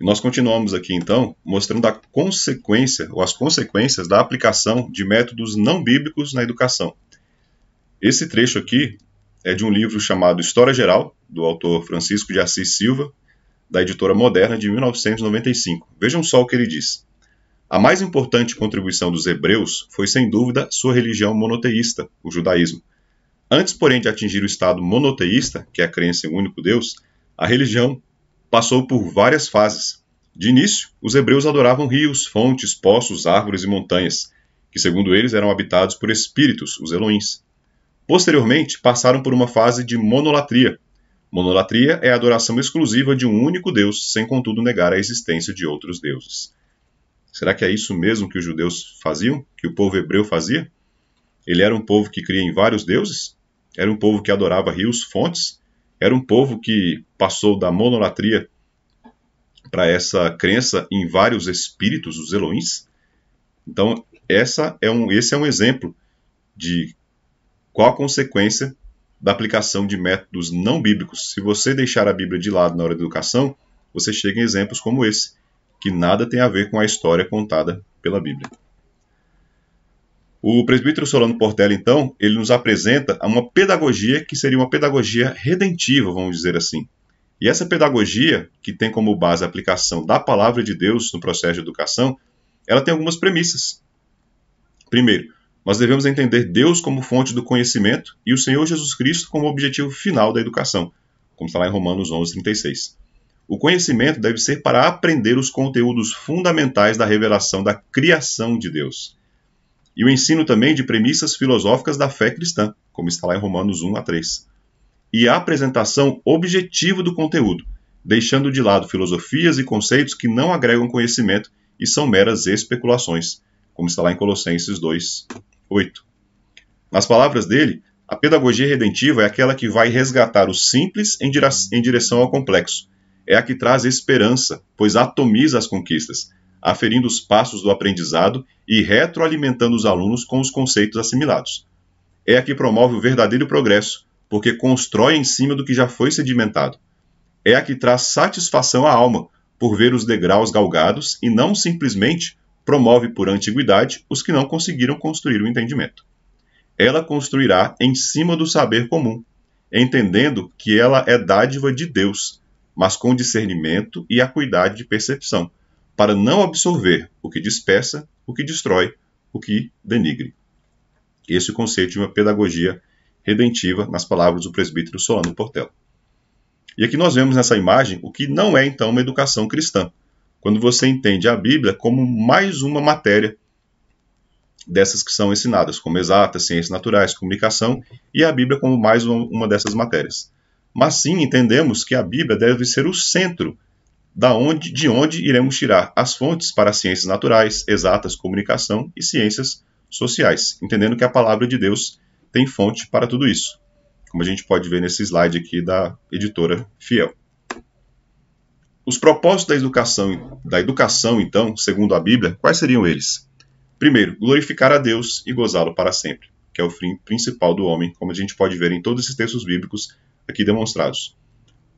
Nós continuamos aqui então mostrando a consequência ou as consequências da aplicação de métodos não bíblicos na educação. Esse trecho aqui é de um livro chamado História Geral, do autor Francisco de Assis Silva, da editora Moderna de 1995. Vejam só o que ele diz. A mais importante contribuição dos hebreus foi sem dúvida sua religião monoteísta, o judaísmo. Antes, porém, de atingir o estado monoteísta, que é a crença em um único Deus, a religião passou por várias fases. De início, os hebreus adoravam rios, fontes, poços, árvores e montanhas, que segundo eles eram habitados por espíritos, os Elohims. Posteriormente, passaram por uma fase de monolatria. Monolatria é a adoração exclusiva de um único Deus, sem contudo negar a existência de outros deuses. Será que é isso mesmo que os judeus faziam? Que o povo hebreu fazia? Ele era um povo que cria em vários deuses? Era um povo que adorava rios, fontes? Era um povo que passou da monolatria para essa crença em vários espíritos, os Elohims. Então, essa é um, esse é um exemplo de qual a consequência da aplicação de métodos não bíblicos. Se você deixar a Bíblia de lado na hora da educação, você chega em exemplos como esse, que nada tem a ver com a história contada pela Bíblia. O presbítero Solano Portela, então, ele nos apresenta uma pedagogia que seria uma pedagogia redentiva, vamos dizer assim, e essa pedagogia, que tem como base a aplicação da palavra de Deus no processo de educação, ela tem algumas premissas. Primeiro, nós devemos entender Deus como fonte do conhecimento e o Senhor Jesus Cristo como objetivo final da educação, como está lá em Romanos 11:36. O conhecimento deve ser para aprender os conteúdos fundamentais da revelação da criação de Deus. E o ensino também de premissas filosóficas da fé cristã, como está lá em Romanos 1 a 3 e a apresentação objetiva do conteúdo, deixando de lado filosofias e conceitos que não agregam conhecimento e são meras especulações, como está lá em Colossenses 2, 8. Nas palavras dele, a pedagogia redentiva é aquela que vai resgatar o simples em direção ao complexo. É a que traz esperança, pois atomiza as conquistas, aferindo os passos do aprendizado e retroalimentando os alunos com os conceitos assimilados. É a que promove o verdadeiro progresso, porque constrói em cima do que já foi sedimentado. É a que traz satisfação à alma por ver os degraus galgados e não simplesmente promove por antiguidade os que não conseguiram construir o entendimento. Ela construirá em cima do saber comum, entendendo que ela é dádiva de Deus, mas com discernimento e acuidade de percepção, para não absorver o que dispersa, o que destrói, o que denigre. Esse conceito de uma pedagogia redentiva, nas palavras do presbítero Solano Portela. E aqui nós vemos nessa imagem o que não é então uma educação cristã, quando você entende a Bíblia como mais uma matéria dessas que são ensinadas, como exatas, ciências naturais, comunicação, e a Bíblia como mais uma dessas matérias. Mas sim entendemos que a Bíblia deve ser o centro da onde, de onde iremos tirar as fontes para ciências naturais, exatas, comunicação e ciências sociais, entendendo que a palavra de Deus tem fonte para tudo isso, como a gente pode ver nesse slide aqui da editora Fiel. Os propósitos da educação, da educação, então, segundo a Bíblia, quais seriam eles? Primeiro, glorificar a Deus e gozá-lo para sempre, que é o fim principal do homem, como a gente pode ver em todos esses textos bíblicos aqui demonstrados.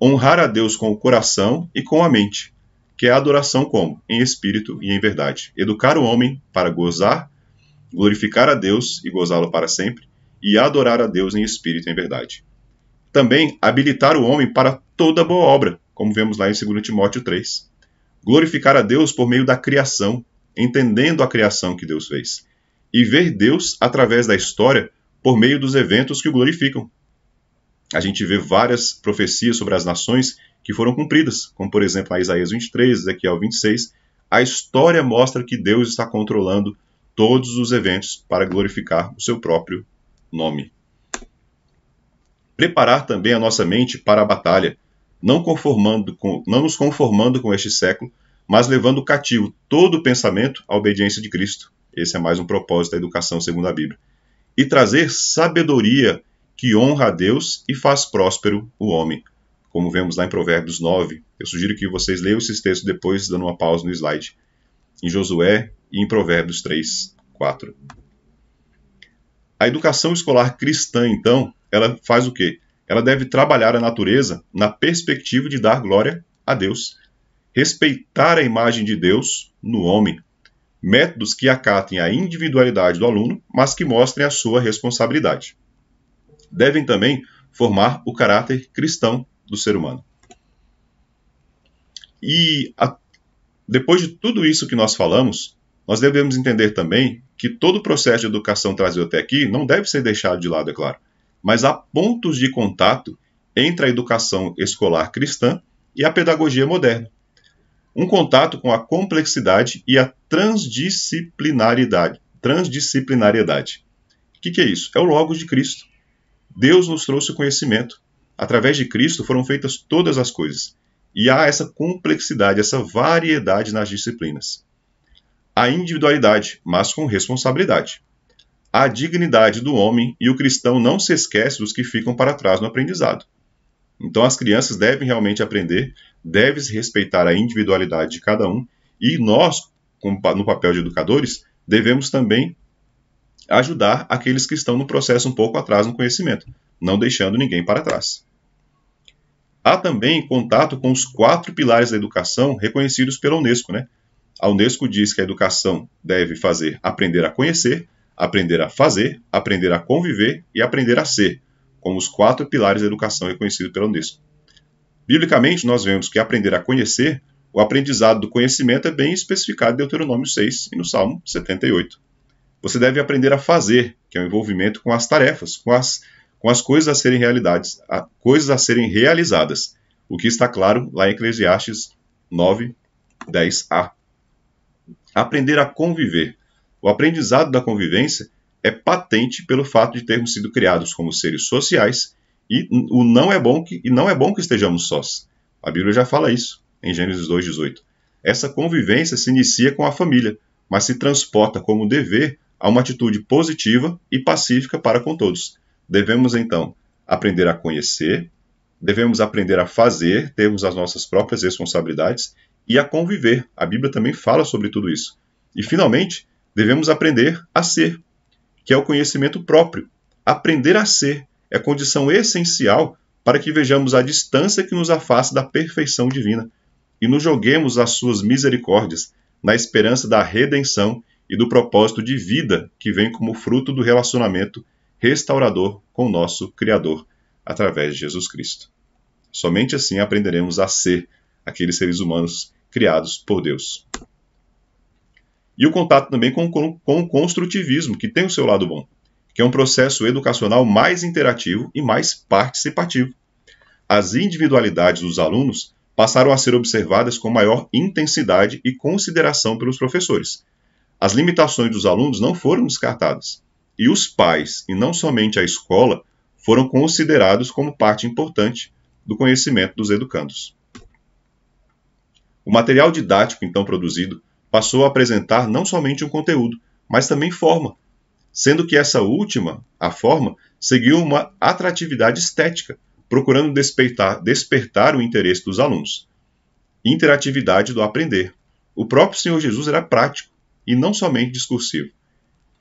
Honrar a Deus com o coração e com a mente, que é a adoração como? Em espírito e em verdade. Educar o homem para gozar, glorificar a Deus e gozá-lo para sempre, e adorar a Deus em espírito e em verdade. Também habilitar o homem para toda boa obra, como vemos lá em 2 Timóteo 3. Glorificar a Deus por meio da criação, entendendo a criação que Deus fez. E ver Deus através da história por meio dos eventos que o glorificam. A gente vê várias profecias sobre as nações que foram cumpridas, como por exemplo a Isaías 23, Ezequiel 26. A história mostra que Deus está controlando todos os eventos para glorificar o seu próprio nome. Preparar também a nossa mente para a batalha, não, conformando com, não nos conformando com este século, mas levando cativo todo o pensamento à obediência de Cristo. Esse é mais um propósito da educação segundo a Bíblia. E trazer sabedoria que honra a Deus e faz próspero o homem, como vemos lá em Provérbios 9. Eu sugiro que vocês leiam esses textos depois, dando uma pausa no slide. Em Josué e em Provérbios 3, 4. A educação escolar cristã, então, ela faz o quê? Ela deve trabalhar a natureza na perspectiva de dar glória a Deus, respeitar a imagem de Deus no homem, métodos que acatem a individualidade do aluno, mas que mostrem a sua responsabilidade. Devem também formar o caráter cristão do ser humano. E a, depois de tudo isso que nós falamos, nós devemos entender também que todo o processo de educação trazido até aqui não deve ser deixado de lado, é claro, mas há pontos de contato entre a educação escolar cristã e a pedagogia moderna. Um contato com a complexidade e a transdisciplinaridade. Transdisciplinariedade. O que, que é isso? É o Logos de Cristo. Deus nos trouxe o conhecimento. Através de Cristo foram feitas todas as coisas. E há essa complexidade, essa variedade nas disciplinas a individualidade, mas com responsabilidade. A dignidade do homem e o cristão não se esquece dos que ficam para trás no aprendizado. Então as crianças devem realmente aprender, devem se respeitar a individualidade de cada um e nós, no papel de educadores, devemos também ajudar aqueles que estão no processo um pouco atrás no conhecimento, não deixando ninguém para trás. Há também contato com os quatro pilares da educação reconhecidos pela Unesco, né? A Unesco diz que a educação deve fazer aprender a conhecer, aprender a fazer, aprender a conviver e aprender a ser, como os quatro pilares da educação reconhecidos pela Unesco. Biblicamente, nós vemos que aprender a conhecer, o aprendizado do conhecimento é bem especificado em Deuteronômio 6 e no Salmo 78. Você deve aprender a fazer, que é o um envolvimento com as tarefas, com as, com as coisas a serem realidades, a, coisas a serem realizadas, o que está claro lá em Eclesiastes 9, 10a aprender a conviver. O aprendizado da convivência é patente pelo fato de termos sido criados como seres sociais e o não é bom que, e não é bom que estejamos sós. A Bíblia já fala isso em Gênesis 2:18. Essa convivência se inicia com a família, mas se transporta como dever a uma atitude positiva e pacífica para com todos. Devemos então aprender a conhecer, devemos aprender a fazer, temos as nossas próprias responsabilidades e a conviver. A Bíblia também fala sobre tudo isso. E finalmente, devemos aprender a ser, que é o conhecimento próprio. Aprender a ser é condição essencial para que vejamos a distância que nos afasta da perfeição divina e nos joguemos às suas misericórdias, na esperança da redenção e do propósito de vida que vem como fruto do relacionamento restaurador com nosso Criador, através de Jesus Cristo. Somente assim aprenderemos a ser aqueles seres humanos criados por Deus. E o contato também com, com, com o construtivismo, que tem o seu lado bom, que é um processo educacional mais interativo e mais participativo. As individualidades dos alunos passaram a ser observadas com maior intensidade e consideração pelos professores. As limitações dos alunos não foram descartadas, e os pais, e não somente a escola, foram considerados como parte importante do conhecimento dos educandos. O material didático então produzido passou a apresentar não somente um conteúdo, mas também forma, sendo que essa última, a forma, seguiu uma atratividade estética, procurando despertar, despertar o interesse dos alunos. Interatividade do aprender. O próprio Senhor Jesus era prático e não somente discursivo.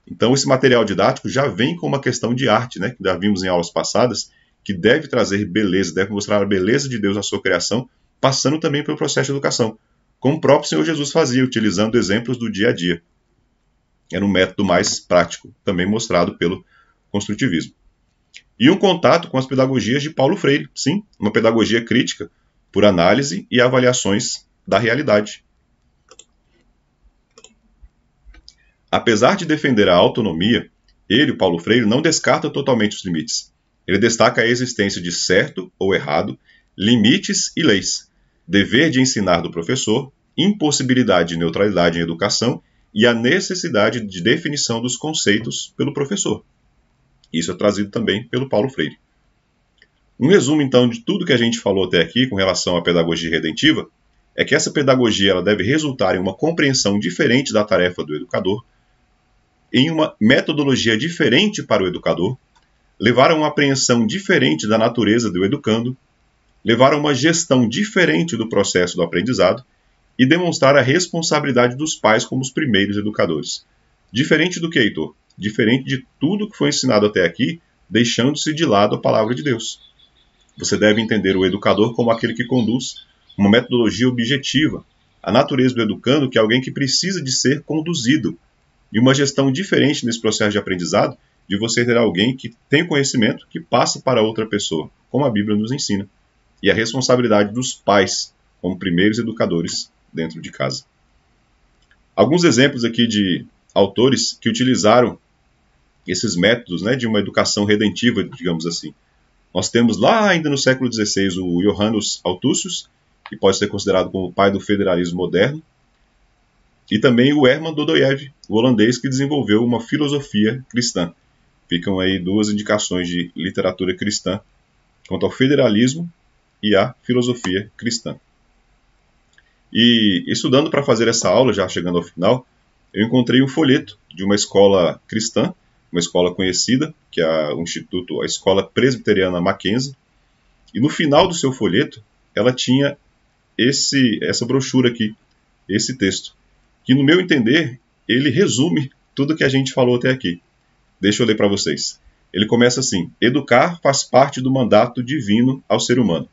Então, esse material didático já vem com uma questão de arte, né, que já vimos em aulas passadas, que deve trazer beleza, deve mostrar a beleza de Deus na sua criação passando também pelo processo de educação, como o próprio Senhor Jesus fazia, utilizando exemplos do dia a dia. Era um método mais prático, também mostrado pelo construtivismo. E um contato com as pedagogias de Paulo Freire, sim, uma pedagogia crítica, por análise e avaliações da realidade. Apesar de defender a autonomia, ele, Paulo Freire, não descarta totalmente os limites. Ele destaca a existência de certo ou errado, limites e leis, dever de ensinar do professor, impossibilidade de neutralidade em educação e a necessidade de definição dos conceitos pelo professor. Isso é trazido também pelo Paulo Freire. Um resumo então de tudo que a gente falou até aqui com relação à pedagogia redentiva é que essa pedagogia ela deve resultar em uma compreensão diferente da tarefa do educador, em uma metodologia diferente para o educador, levar a uma apreensão diferente da natureza do educando levar a uma gestão diferente do processo do aprendizado e demonstrar a responsabilidade dos pais como os primeiros educadores. Diferente do que, Heitor? Diferente de tudo que foi ensinado até aqui, deixando-se de lado a palavra de Deus. Você deve entender o educador como aquele que conduz uma metodologia objetiva, a natureza do educando que é alguém que precisa de ser conduzido, e uma gestão diferente nesse processo de aprendizado de você ter alguém que tem conhecimento que passa para outra pessoa, como a Bíblia nos ensina e a responsabilidade dos pais como primeiros educadores dentro de casa. Alguns exemplos aqui de autores que utilizaram esses métodos né, de uma educação redentiva, digamos assim. Nós temos lá ainda no século XVI o Johannes Althusius, que pode ser considerado como o pai do federalismo moderno, e também o Herman Dodoyev, o holandês que desenvolveu uma filosofia cristã. Ficam aí duas indicações de literatura cristã quanto ao federalismo e a filosofia cristã. E estudando para fazer essa aula, já chegando ao final, eu encontrei um folheto de uma escola cristã, uma escola conhecida, que é o Instituto, a Escola Presbiteriana Mackenzie. E no final do seu folheto, ela tinha esse essa brochura aqui, esse texto, que no meu entender, ele resume tudo que a gente falou até aqui. Deixa eu ler para vocês. Ele começa assim: Educar faz parte do mandato divino ao ser humano.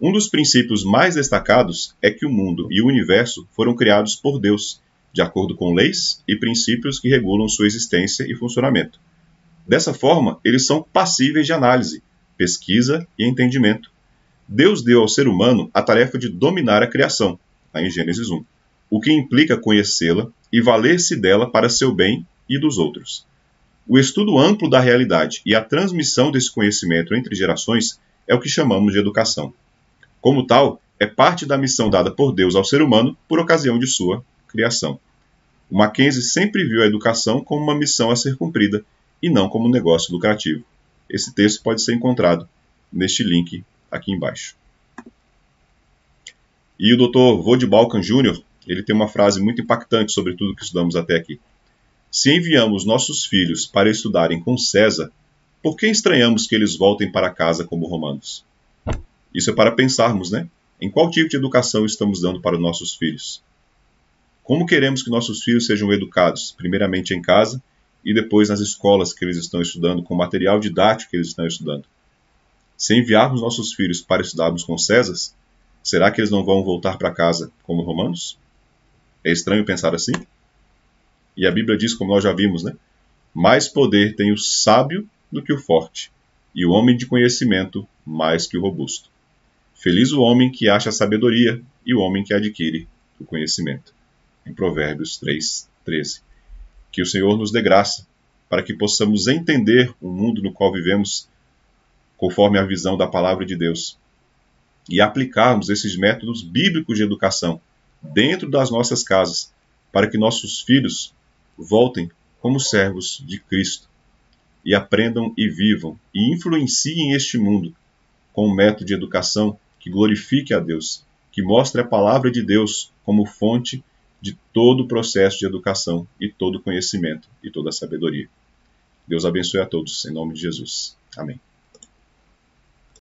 Um dos princípios mais destacados é que o mundo e o universo foram criados por Deus, de acordo com leis e princípios que regulam sua existência e funcionamento. Dessa forma, eles são passíveis de análise, pesquisa e entendimento. Deus deu ao ser humano a tarefa de dominar a criação, aí em Gênesis 1, o que implica conhecê-la e valer-se dela para seu bem e dos outros. O estudo amplo da realidade e a transmissão desse conhecimento entre gerações é o que chamamos de educação. Como tal, é parte da missão dada por Deus ao ser humano por ocasião de sua criação. O Mackenzie sempre viu a educação como uma missão a ser cumprida e não como um negócio lucrativo. Esse texto pode ser encontrado neste link aqui embaixo. E o Dr. Vod Balkan Jr., ele tem uma frase muito impactante sobre tudo que estudamos até aqui. Se enviamos nossos filhos para estudarem com César, por que estranhamos que eles voltem para casa como romanos? Isso é para pensarmos, né? Em qual tipo de educação estamos dando para nossos filhos? Como queremos que nossos filhos sejam educados, primeiramente em casa e depois nas escolas que eles estão estudando, com o material didático que eles estão estudando? Se enviarmos nossos filhos para estudarmos com César, será que eles não vão voltar para casa como romanos? É estranho pensar assim? E a Bíblia diz, como nós já vimos, né? Mais poder tem o sábio do que o forte, e o homem de conhecimento mais que o robusto. Feliz o homem que acha a sabedoria e o homem que adquire o conhecimento. Em Provérbios 3, 13. Que o Senhor nos dê graça para que possamos entender o mundo no qual vivemos conforme a visão da palavra de Deus e aplicarmos esses métodos bíblicos de educação dentro das nossas casas para que nossos filhos voltem como servos de Cristo e aprendam e vivam e influenciem este mundo com um método de educação que glorifique a Deus, que mostre a palavra de Deus como fonte de todo o processo de educação e todo o conhecimento e toda a sabedoria. Deus abençoe a todos, em nome de Jesus. Amém.